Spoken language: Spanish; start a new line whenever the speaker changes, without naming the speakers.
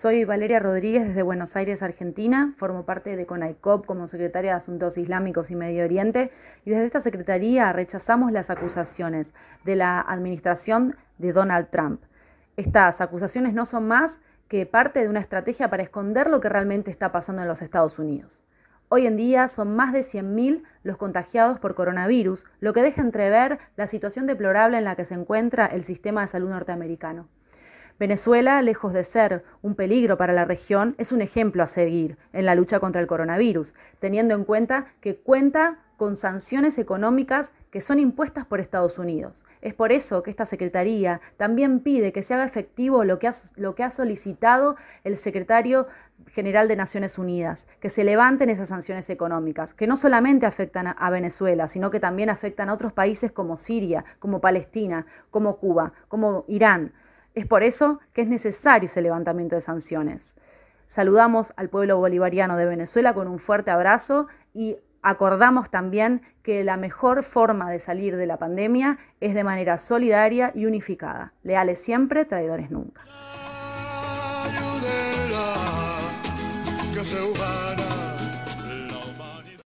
Soy Valeria Rodríguez desde Buenos Aires, Argentina. Formo parte de CONAICOP como secretaria de Asuntos Islámicos y Medio Oriente y desde esta secretaría rechazamos las acusaciones de la administración de Donald Trump. Estas acusaciones no son más que parte de una estrategia para esconder lo que realmente está pasando en los Estados Unidos. Hoy en día son más de 100.000 los contagiados por coronavirus, lo que deja entrever la situación deplorable en la que se encuentra el sistema de salud norteamericano. Venezuela, lejos de ser un peligro para la región, es un ejemplo a seguir en la lucha contra el coronavirus, teniendo en cuenta que cuenta con sanciones económicas que son impuestas por Estados Unidos. Es por eso que esta Secretaría también pide que se haga efectivo lo que ha, solicitado el secretario general de Naciones Unidas, que se levanten esas sanciones económicas, que no solamente afectan a Venezuela, sino que también afectan a otros países como Siria, como Palestina, como Cuba, como Irán. Es por eso que es necesario ese levantamiento de sanciones. Saludamos al pueblo bolivariano de Venezuela con un fuerte abrazo y acordamos también que la mejor forma de salir de la pandemia es de manera solidaria y unificada. Leales siempre, traidores nunca.